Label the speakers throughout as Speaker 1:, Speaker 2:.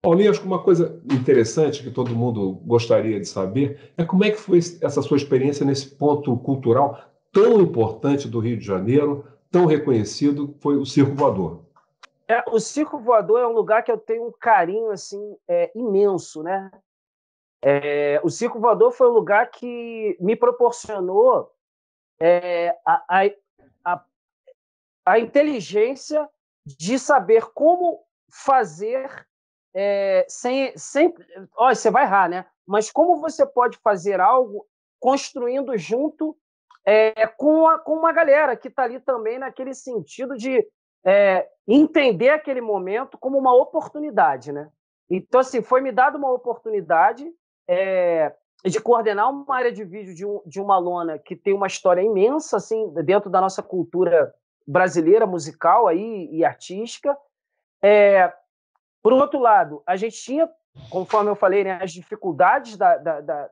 Speaker 1: Paulinho, acho que uma coisa interessante que todo mundo gostaria de saber é como é que foi essa sua experiência nesse ponto cultural tão importante do Rio de Janeiro, tão reconhecido, foi o Circo Voador.
Speaker 2: É, o Circo Voador é um lugar que eu tenho um carinho assim é, imenso, né? É, o Circo Voador foi um lugar que me proporcionou é, a, a, a a inteligência de saber como fazer é, sem, sem ó, você vai errar, né? Mas como você pode fazer algo construindo junto é, com, a, com uma galera que está ali também naquele sentido de é, entender aquele momento como uma oportunidade, né? Então, assim, foi me dada uma oportunidade é, de coordenar uma área de vídeo de, um, de uma lona que tem uma história imensa, assim, dentro da nossa cultura brasileira musical aí e artística. É, por outro lado, a gente tinha, conforme eu falei, né, as dificuldades da, da, da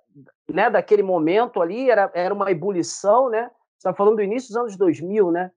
Speaker 2: né, daquele momento ali, era, era uma ebulição, né? Você está falando do início dos anos 2000, né?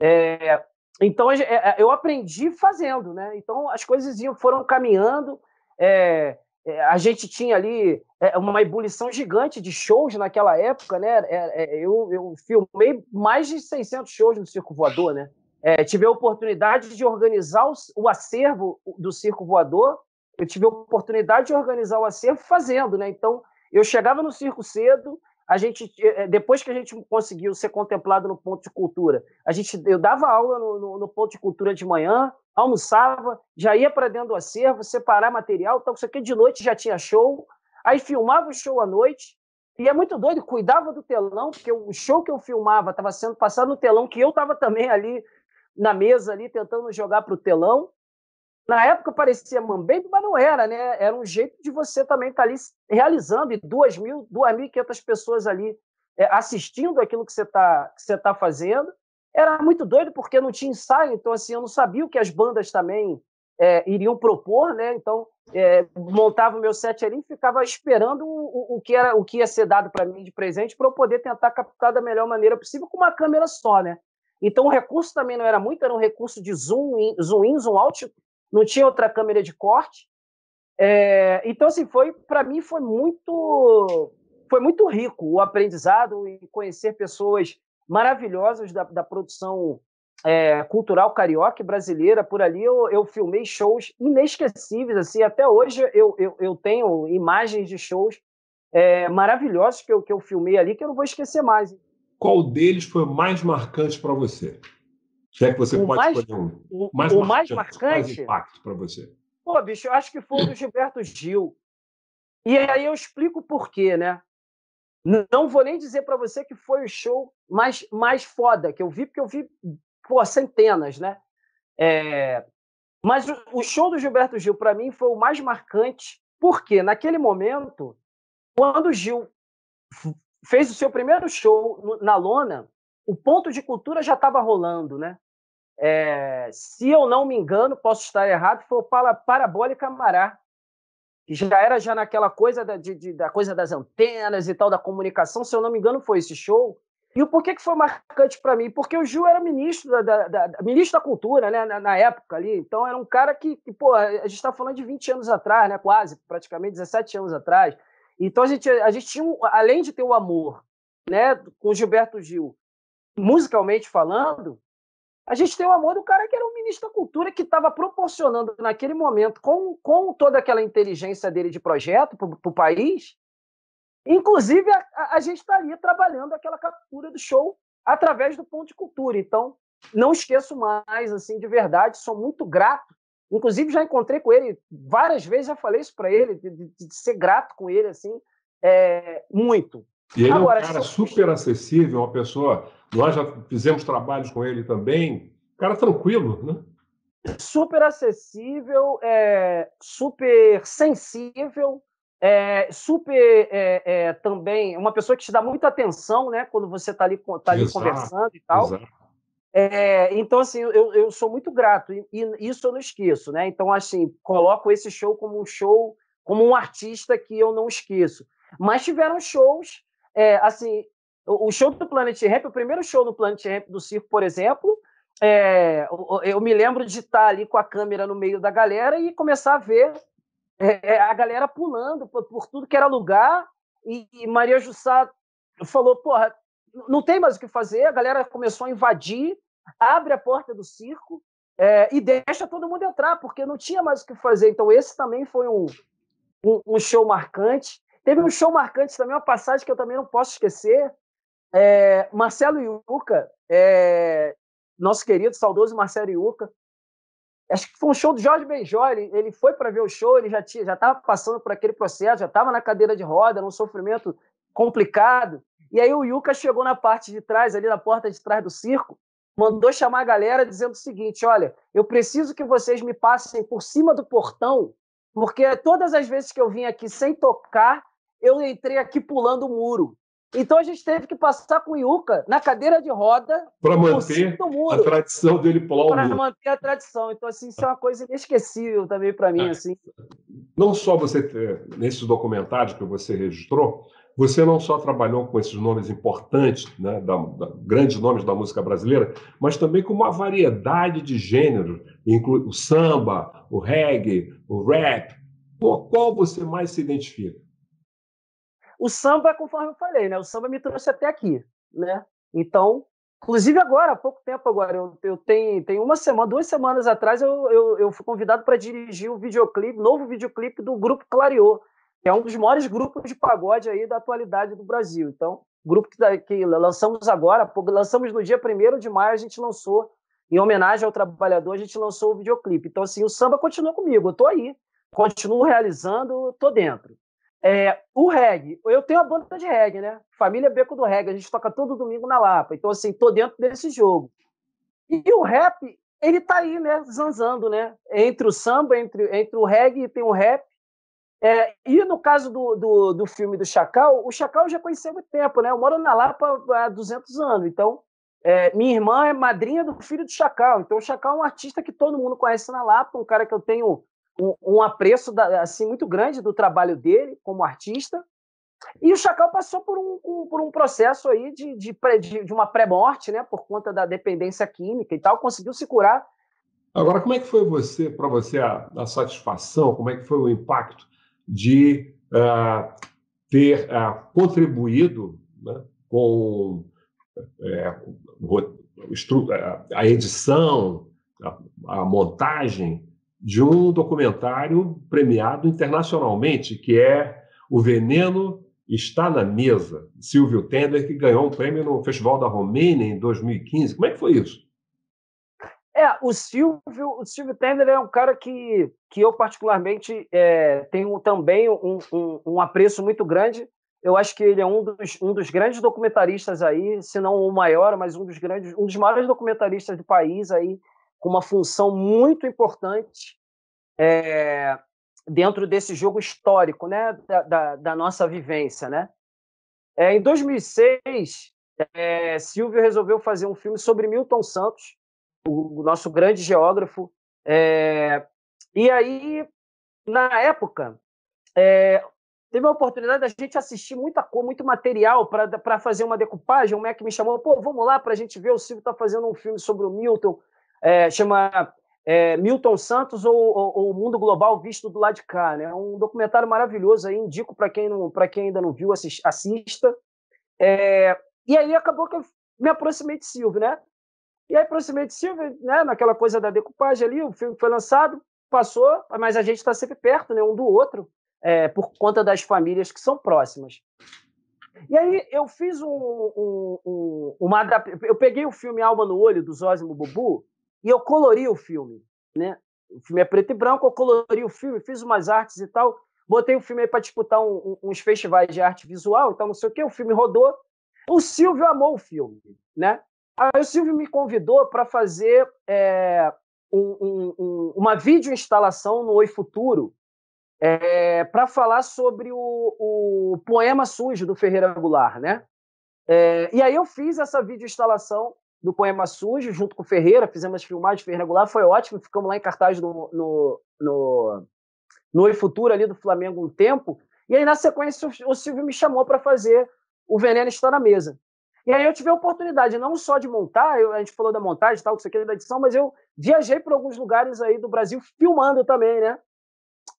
Speaker 2: É, então, é, é, eu aprendi fazendo, né? Então, as coisas iam, foram caminhando. É, é, a gente tinha ali é, uma ebulição gigante de shows naquela época, né? É, eu, eu filmei mais de 600 shows no Circo Voador, né? É, tive a oportunidade de organizar o, o, acervo do Circo Voador, eu tive a oportunidade de organizar o acervo fazendo, né? Então, eu chegava no circo cedo, a gente, depois que a gente conseguiu ser contemplado no ponto de cultura, a gente, eu dava aula no, no, no ponto de cultura de manhã, almoçava, já ia para dentro do acervo, separar material, tal, então isso aqui de noite já tinha show, aí filmava o show à noite, e é muito doido, cuidava do telão, porque o show que eu filmava estava sendo passado no telão, que eu estava também ali na mesa, ali tentando jogar para o telão. Na época parecia mambem, mas não era, né? Era um jeito de você também estar tá ali realizando, e 2.000, 2.500 pessoas ali é, assistindo aquilo que você está tá fazendo era muito doido porque não tinha ensaio, então assim, eu não sabia o que as bandas também é, iriam propor, né? Então é, montava o meu set ali e ficava esperando o, o, que era o que ia ser dado para mim de presente para eu poder tentar captar da melhor maneira possível com uma câmera só, né? Então o recurso também não era muito, era um recurso de zoom in, zoom, in, zoom out, não tinha outra câmera de corte. É, então assim foi para mim foi muito foi muito rico o aprendizado e conhecer pessoas maravilhosas da, da produção é, cultural carioca e brasileira. Por ali eu, eu filmei shows inesquecíveis, assim, até hoje eu, eu, eu tenho imagens de shows é, maravilhosos que eu, que eu filmei ali que eu não vou esquecer mais.
Speaker 1: Qual deles foi mais marcante para você? Se é que você o pode mais, escolher um. O mais o marcante, mais, marcante, mais impacto para você.
Speaker 2: Pô, bicho, eu acho que foi o do Gilberto Gil. E aí eu explico por quê, né? Não vou nem dizer para você que foi o show mais, mais foda que eu vi, porque eu vi pô, centenas, né? É... Mas o show do Gilberto Gil, para mim, foi o mais marcante, porque naquele momento, quando o Gil fez o seu primeiro show na lona, o ponto de cultura já estava rolando, né? É, se eu não me engano, posso estar errado, foi o Parabólica Mará já era já naquela coisa da, de, de, da coisa das antenas e tal, da comunicação, se eu não me engano, foi esse show. E o porquê que foi marcante para mim? Porque o Gil era ministro da, da, da ministro da cultura, né, na, na, época ali. Então era um cara que, que pô, a gente está falando de 20 anos atrás, né, quase, praticamente 17 anos atrás. Então a gente, a gente tinha, um, além de ter o amor, né, com Gilberto Gil, musicalmente falando, a gente tem o amor do cara que era um ministro da Cultura que estava proporcionando naquele momento, com, com toda aquela inteligência dele de projeto para o país, inclusive a, a, gente estaria tá trabalhando aquela captura do show através do ponto de cultura. Então, não esqueço mais, assim, de verdade, sou muito grato. Inclusive, já encontrei com ele várias vezes, já falei isso para ele, de, de, de, ser grato com ele, assim, é, muito. E ele Agora, é um cara
Speaker 1: super acessível, uma pessoa. Nós já fizemos trabalhos com ele também, cara tranquilo, né?
Speaker 2: Super acessível, é, super sensível, é, super é, é, também uma pessoa que te dá muita atenção, né? Quando você está ali, tá ali tá conversando e tal. É, então, assim, eu, eu sou muito grato e, e isso eu não esqueço, né? Então, assim, coloco esse show como um show, como um artista que eu não esqueço. Mas tiveram shows, é, assim, o show do Planet Rap, o primeiro show do Planet Rap do Circo, por exemplo, é, eu me lembro de estar ali com a câmera no meio da galera e começar a ver é, é, a galera pulando por, tudo que era lugar. E, e Maria Jussá falou: porra, não tem mais o que fazer. A galera começou a invadir, abre a porta do circo é, e deixa todo mundo entrar, porque não tinha mais o que fazer. Então, esse também foi um, um, um show marcante. Teve um show marcante também, uma passagem que eu também não posso esquecer. É, Marcelo Yuca é, nosso querido, saudoso Marcelo Iuca. Acho que foi um show do Jorge Benjó, ele, ele foi para ver o show, ele já tinha, já estava passando por aquele processo, já estava na cadeira de roda, num sofrimento complicado. E aí o Yuka chegou na parte de trás, ali na porta de trás do circo, mandou chamar a galera dizendo o seguinte: olha, eu preciso que vocês me passem por cima do portão, porque todas as vezes que eu vim aqui sem tocar, eu entrei aqui pulando o muro. Então a gente teve que passar com o Iuca na cadeira de roda para manter a tradição
Speaker 1: dele pular o muro. Para
Speaker 2: manter a tradição. Então assim, isso é uma coisa inesquecível também para mim ah, assim.
Speaker 1: Não só você ter, nesses documentários que você registrou, você não só trabalhou com esses nomes importantes, né, da, da, grandes nomes da música brasileira, mas também com uma variedade de gêneros, inclui o samba, o reggae, o rap. Com qual você mais se identifica?
Speaker 2: o samba, é conforme eu falei, né? O samba me trouxe até aqui, né? Então, inclusive agora, há pouco tempo agora, eu, eu tenho, tenho uma semana, duas semanas atrás, eu, eu, eu fui convidado para dirigir o um videoclipe, novo videoclipe do Grupo Clariô, que é um dos maiores grupos de pagode aí da atualidade do Brasil. Então, grupo que, que lançamos agora, lançamos no dia 1 de maio, a gente lançou, em homenagem ao trabalhador, a gente lançou o videoclipe. Então, assim, o samba continua comigo, eu estou aí, continuo realizando, estou dentro. É, o reggae, eu tenho a banda de reggae, né? Família Beco do Reggae, a gente toca todo domingo na Lapa, então assim, tô dentro desse jogo. E o rap, ele tá aí, né, zanzando, né? Entre o samba, entre, entre o reggae, tem o rap. É, e no caso do, do, do, filme do Chacal, o Chacal eu já conheci há muito tempo, né? Eu moro na Lapa há 200 anos, então é, minha irmã é madrinha do filho do Chacal, então o Chacal é um artista que todo mundo conhece na Lapa, um cara que eu tenho um, um apreço da, assim muito grande do trabalho dele como artista. E o Chacal passou por um, um por um processo aí de, de, pré, de, de uma pré-morte, né, por conta da dependência química e tal, conseguiu se curar.
Speaker 1: Agora, como é que foi você, para você a, a, satisfação, como é que foi o impacto de uh, ter uh, contribuído né, com uh, a edição, a, a montagem de um documentário premiado internacionalmente, que é O Veneno Está na Mesa, Silvio Tender, que ganhou um prêmio no Festival da Romênia em 2015. Como é que foi isso?
Speaker 2: É, o Silvio, o Silvio Tender é um cara que, que eu particularmente é, tenho também um, um, um apreço muito grande, eu acho que ele é um dos, um dos grandes documentaristas aí, se não o maior, mas um dos grandes, um dos maiores documentaristas do país aí, com uma função muito importante é, dentro desse jogo histórico né, da, da, da nossa vivência. Né? É, em 2006, é, eh, Silvio resolveu fazer um filme sobre Milton Santos, o, o nosso grande geógrafo. É, e aí, na época, teve a oportunidade da gente assistir muita coisa, muito material para fazer uma decupagem. O Mac me chamou, pô, vamos lá para a gente ver. O Silvio está fazendo um filme sobre o Milton é, chama é, Milton Santos ou, ou, O Mundo Global Visto do Lado de Cá. Né? É um documentário maravilhoso, aí, indico para quem, não, quem ainda não viu, assista. É, e aí acabou que eu me aproximei de Silvio, né? E aí aproximei de Silvio, né? naquela coisa da decupagem ali, o filme foi lançado, passou, mas a gente está sempre perto né, um do outro, é, por conta das famílias que são próximas. E aí eu fiz um, um, um uma eu peguei o filme Alma no Olho do Zózimo Bubu e eu colori o filme, né? O filme é preto e branco, eu colori o filme, fiz umas artes e tal, botei o filme aí para disputar um, um, uns festivais de arte visual, então não sei o quê, o filme rodou. O Silvio amou o filme, né? Aí o Silvio me convidou para fazer é, um, um, uma videoinstalação no Oi Futuro é, para falar sobre o, o, poema sujo do Ferreira Goulart, né? É, e aí eu fiz essa videoinstalação do Poema Sujo, junto com o Ferreira, fizemos as filmagens, Ferreira foi ótimo, ficamos lá em cartaz no, no, no, no E Futuro ali do Flamengo um tempo, e aí na sequência o Silvio me chamou para fazer O Veneno Está na Mesa. E aí eu tive a oportunidade não só de montar, eu, a gente falou da montagem tal, isso aqui é da edição, mas eu viajei por alguns lugares aí do Brasil filmando também, né?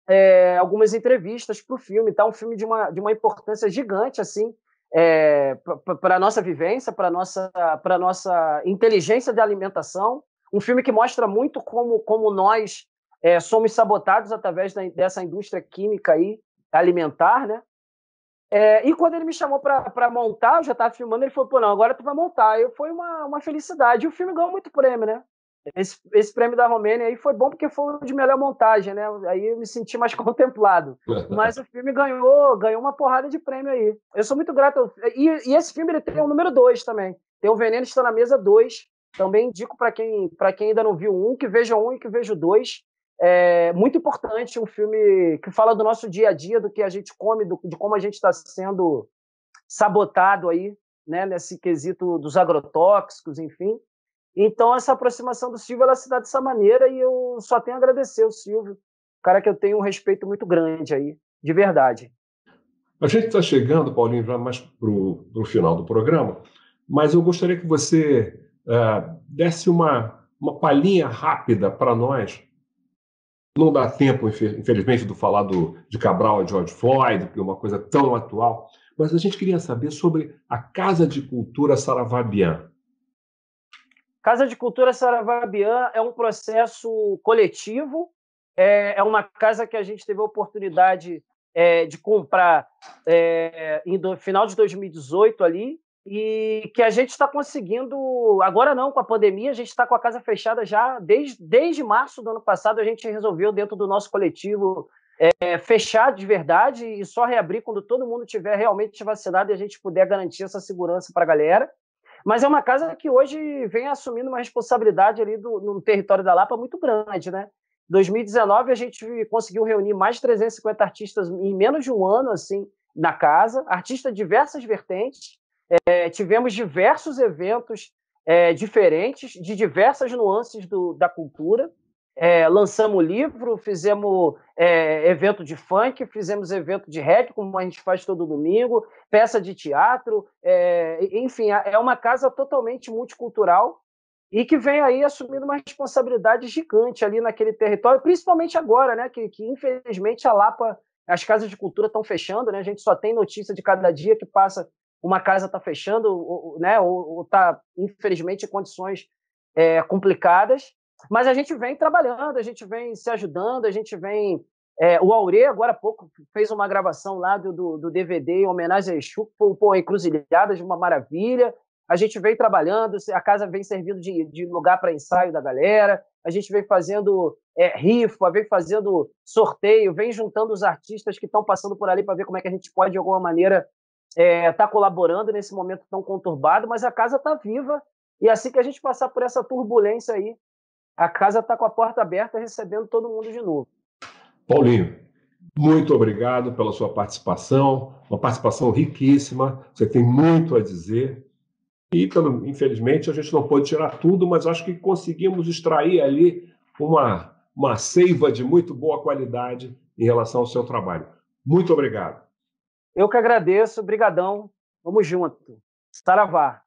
Speaker 2: É, algumas entrevistas para o filme, tá? Um filme de uma, de uma importância gigante, assim, é, para a nossa vivência, para a nossa, nossa inteligência de alimentação. Um filme que mostra muito como, como nós é, somos sabotados através da, dessa indústria química aí, alimentar, né? É, e quando ele me chamou para montar, eu já estava filmando, ele falou, pô, não, agora tu vai montar. Eu, foi uma, uma felicidade. E o filme ganhou muito prêmio, né? Esse, esse prêmio da Romênia aí foi bom porque foi de melhor montagem, né? Aí eu me senti mais contemplado. Mas o filme ganhou, ganhou uma porrada de prêmio aí. Eu sou muito grato. E, e esse filme ele tem o número 2 também. Tem o Veneno Está na Mesa 2. Também indico para quem, quem ainda não viu um, que veja um e que veja o dois. É muito importante um filme que fala do nosso dia a dia, do que a gente come, do, de como a gente está sendo sabotado aí, né, nesse quesito dos agrotóxicos, enfim. Então, essa aproximação do Silvio ela se dá dessa maneira e eu só tenho a agradecer o Silvio, cara que eu tenho um respeito muito grande aí, de verdade. A gente está chegando,
Speaker 1: Paulinho, já mais para o final do programa, mas eu gostaria que você uh, desse uma, uma palhinha rápida para nós. Não dá tempo, infelizmente, do falar do, de Cabral e George Floyd, que é uma coisa tão atual, mas a gente queria saber sobre a Casa de Cultura Saravabian
Speaker 2: Casa de Cultura Saravabian é um processo coletivo, é, é, uma casa que a gente teve a oportunidade é, de comprar é, no final de 2018 ali, e que a gente está conseguindo, agora não, com a pandemia, a gente está com a casa fechada já desde, desde março do ano passado, a gente resolveu dentro do nosso coletivo é, fechar de verdade e só reabrir quando todo mundo tiver realmente vacinado e a gente puder garantir essa segurança para a galera. Mas é uma casa que hoje vem assumindo uma responsabilidade ali do, no território da Lapa muito grande, né? 2019 a gente conseguiu reunir mais de 350 artistas em menos de um ano, assim, na casa, artistas de diversas vertentes. É, tivemos diversos eventos é, diferentes, de diversas nuances do, da cultura é, lançamos livro, fizemos é, evento de funk, fizemos evento de reggae, como a gente faz todo domingo, peça de teatro, é, enfim, é, é uma casa totalmente multicultural e que vem aí assumindo uma responsabilidade gigante ali naquele território, principalmente agora, né, que, que infelizmente a Lapa, as casas de cultura estão fechando, né, a gente só tem notícia de cada dia que passa uma casa está fechando, ou, né, ou está, infelizmente, em condições é, complicadas, mas a gente vem trabalhando, a gente vem se ajudando, a gente vem. É, o Aure, agora há pouco, fez uma gravação lá do, do, do DVD em homenagem a Exu, pô, pô, de uma maravilha. A gente vem trabalhando, a casa vem servindo de, de lugar para ensaio da galera, a gente vem fazendo é, rifa, vem fazendo sorteio, vem juntando os artistas que estão passando por ali para ver como é que a gente pode, de alguma maneira, estar é, tá colaborando nesse momento tão conturbado, mas a casa está viva, e assim que a gente passar por essa turbulência aí, a casa está com a porta aberta recebendo todo mundo de novo.
Speaker 1: Paulinho, muito obrigado pela sua participação, uma participação riquíssima, você tem muito a dizer. E, pelo, infelizmente, a gente não pôde tirar tudo, mas acho que conseguimos extrair ali uma, uma seiva de muito boa qualidade em relação ao seu trabalho. Muito obrigado. Eu que agradeço, brigadão.
Speaker 2: Vamos junto. Saravá.